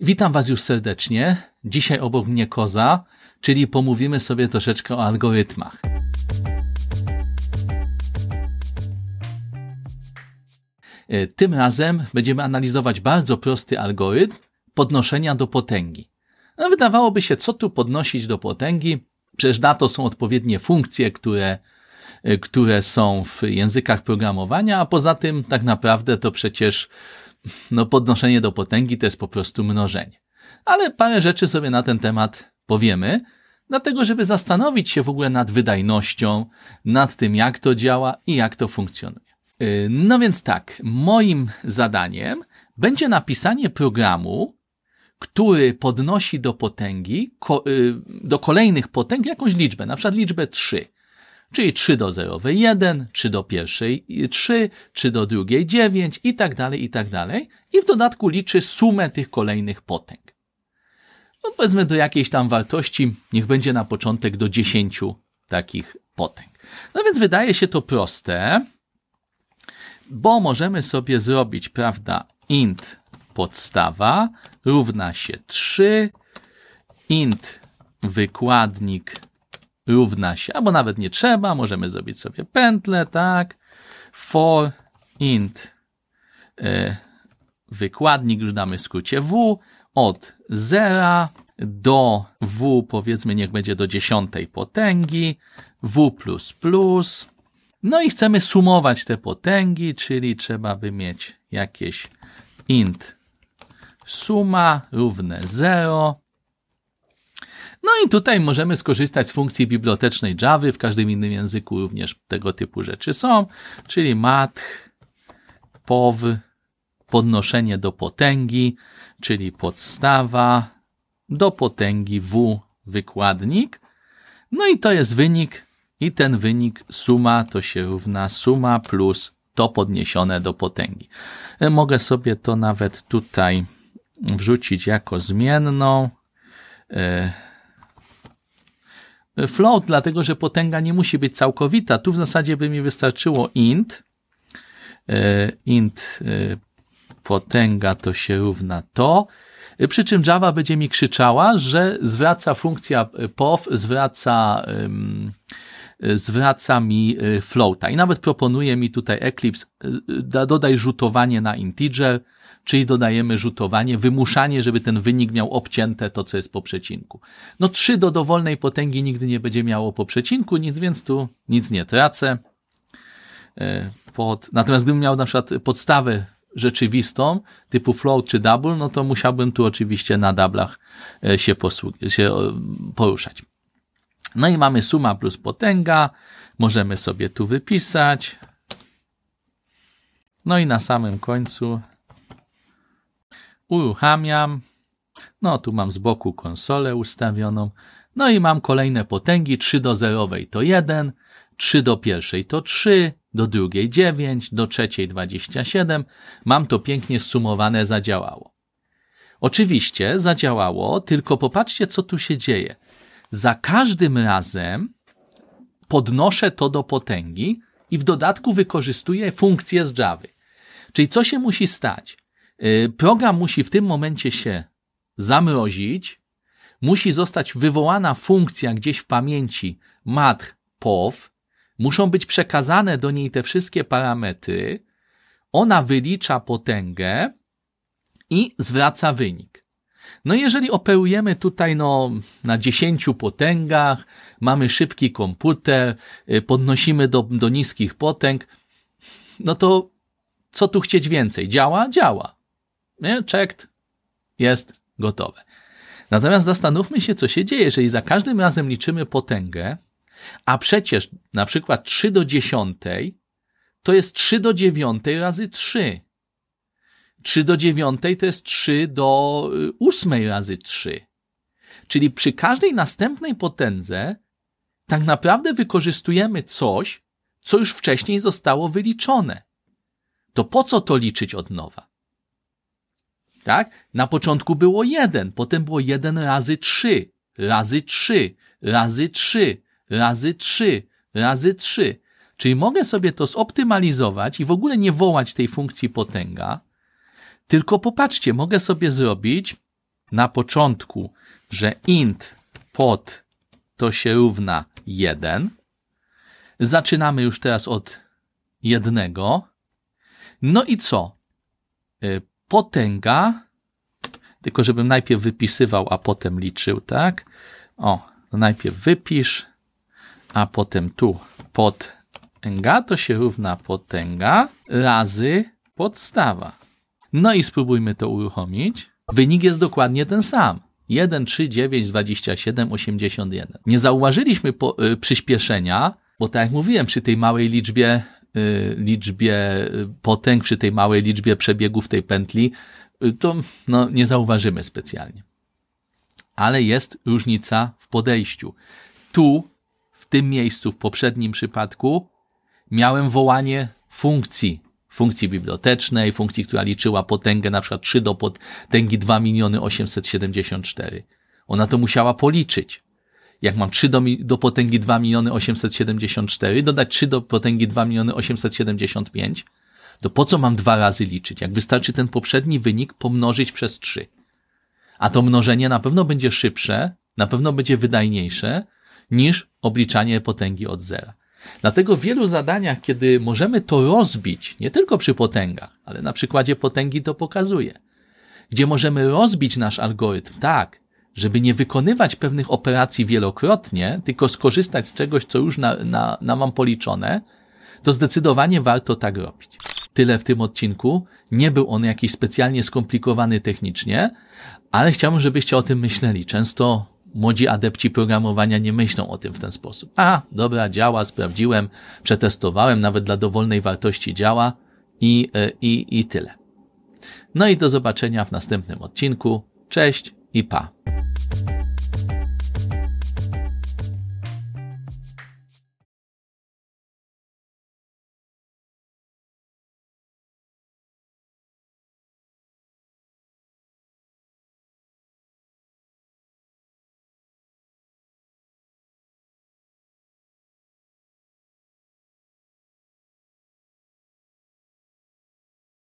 Witam Was już serdecznie. Dzisiaj obok mnie Koza, czyli pomówimy sobie troszeczkę o algorytmach. E, tym razem będziemy analizować bardzo prosty algorytm podnoszenia do potęgi. No, wydawałoby się, co tu podnosić do potęgi? Przecież na to są odpowiednie funkcje, które, e, które są w językach programowania, a poza tym tak naprawdę to przecież no podnoszenie do potęgi to jest po prostu mnożenie. Ale parę rzeczy sobie na ten temat powiemy, dlatego żeby zastanowić się w ogóle nad wydajnością, nad tym jak to działa i jak to funkcjonuje. Y, no więc tak, moim zadaniem będzie napisanie programu, który podnosi do potęgi, y, do kolejnych potęg jakąś liczbę, na przykład liczbę 3 czyli 3 do 0, 1, 3 do pierwszej 3, 3 do drugiej 9 i tak dalej, i tak dalej. I w dodatku liczy sumę tych kolejnych potęg. No powiedzmy do jakiejś tam wartości, niech będzie na początek do 10 takich potęg. No więc wydaje się to proste, bo możemy sobie zrobić, prawda, int podstawa równa się 3, int wykładnik równa się, albo nawet nie trzeba, możemy zrobić sobie pętlę, tak, for int y, wykładnik już damy w skrócie w od 0 do w powiedzmy niech będzie do dziesiątej potęgi w plus plus no i chcemy sumować te potęgi, czyli trzeba by mieć jakieś int suma równe 0 no i tutaj możemy skorzystać z funkcji bibliotecznej Java, w każdym innym języku również tego typu rzeczy są, czyli math, pow, podnoszenie do potęgi, czyli podstawa, do potęgi w, wykładnik. No i to jest wynik i ten wynik suma to się równa suma plus to podniesione do potęgi. E, mogę sobie to nawet tutaj wrzucić jako zmienną. Yy float, dlatego że potęga nie musi być całkowita. Tu w zasadzie by mi wystarczyło int. E, int e, potęga to się równa to. E, przy czym Java będzie mi krzyczała, że zwraca funkcja POW, zwraca zwraca mi y, floata i nawet proponuje mi tutaj Eclipse, y, dodaj rzutowanie na integer, czyli dodajemy rzutowanie, wymuszanie, żeby ten wynik miał obcięte to, co jest po przecinku. No trzy do dowolnej potęgi nigdy nie będzie miało po przecinku, nic więc tu nic nie tracę. Y, pod, natomiast gdybym miał na przykład podstawę rzeczywistą, typu float czy double, no to musiałbym tu oczywiście na dublach się, posług- się poruszać. No i mamy suma plus potęga. Możemy sobie tu wypisać. No i na samym końcu uruchamiam. No tu mam z boku konsolę ustawioną. No i mam kolejne potęgi. 3 do 0 to 1, 3 do pierwszej to 3, do drugiej 9, do trzeciej 27. Mam to pięknie sumowane, zadziałało. Oczywiście zadziałało, tylko popatrzcie, co tu się dzieje za każdym razem podnoszę to do potęgi i w dodatku wykorzystuję funkcję z Java. Czyli co się musi stać? Y, program musi w tym momencie się zamrozić, musi zostać wywołana funkcja gdzieś w pamięci matr POW, muszą być przekazane do niej te wszystkie parametry, ona wylicza potęgę i zwraca wynik. No jeżeli operujemy tutaj no, na dziesięciu potęgach, mamy szybki komputer, y, podnosimy do, do niskich potęg, no to co tu chcieć więcej? Działa? Działa. Nie? Checked. Jest gotowe. Natomiast zastanówmy się, co się dzieje, jeżeli za każdym razem liczymy potęgę, a przecież na przykład 3 do 10 to jest 3 do 9 razy 3. 3 do 9 to jest 3 do 8 y, razy 3. Czyli przy każdej następnej potędze tak naprawdę wykorzystujemy coś, co już wcześniej zostało wyliczone. To po co to liczyć od nowa? Tak? Na początku było 1, potem było 1 razy 3, razy 3, razy 3, razy 3, razy 3. Czyli mogę sobie to zoptymalizować i w ogóle nie wołać tej funkcji potęga, tylko popatrzcie, mogę sobie zrobić na początku, że int pod to się równa 1. Zaczynamy już teraz od jednego. No i co? Y, potęga, tylko żebym najpierw wypisywał, a potem liczył, tak? O, najpierw wypisz, a potem tu potęga, to się równa potęga razy podstawa. No i spróbujmy to uruchomić. Wynik jest dokładnie ten sam. 1, 3, 9, 27, 81. Nie zauważyliśmy po, y, przyspieszenia, bo tak jak mówiłem, przy tej małej liczbie, y, liczbie y, potęg, przy tej małej liczbie przebiegów tej pętli, y, to no, nie zauważymy specjalnie. Ale jest różnica w podejściu. Tu, w tym miejscu, w poprzednim przypadku, miałem wołanie funkcji, funkcji bibliotecznej, funkcji, która liczyła potęgę na przykład 3 do potęgi 2 miliony 874. Ona to musiała policzyć. Jak mam 3 do, do potęgi 2 miliony 874, dodać 3 do potęgi 2 miliony 875, to po co mam dwa razy liczyć? Jak wystarczy ten poprzedni wynik pomnożyć przez 3. A to mnożenie na pewno będzie szybsze, na pewno będzie wydajniejsze niż obliczanie potęgi od zera. Dlatego w wielu zadaniach, kiedy możemy to rozbić, nie tylko przy potęgach, ale na przykładzie potęgi to pokazuje, gdzie możemy rozbić nasz algorytm tak, żeby nie wykonywać pewnych operacji wielokrotnie, tylko skorzystać z czegoś, co już na, na, na mam policzone, to zdecydowanie warto tak robić. Tyle w tym odcinku. Nie był on jakiś specjalnie skomplikowany technicznie, ale chciałbym, żebyście o tym myśleli. Często młodzi adepci programowania nie myślą o tym w ten sposób. A, dobra, działa, sprawdziłem, przetestowałem, nawet dla dowolnej wartości działa i, e, i, i tyle. No i do zobaczenia w następnym odcinku. Cześć i pa.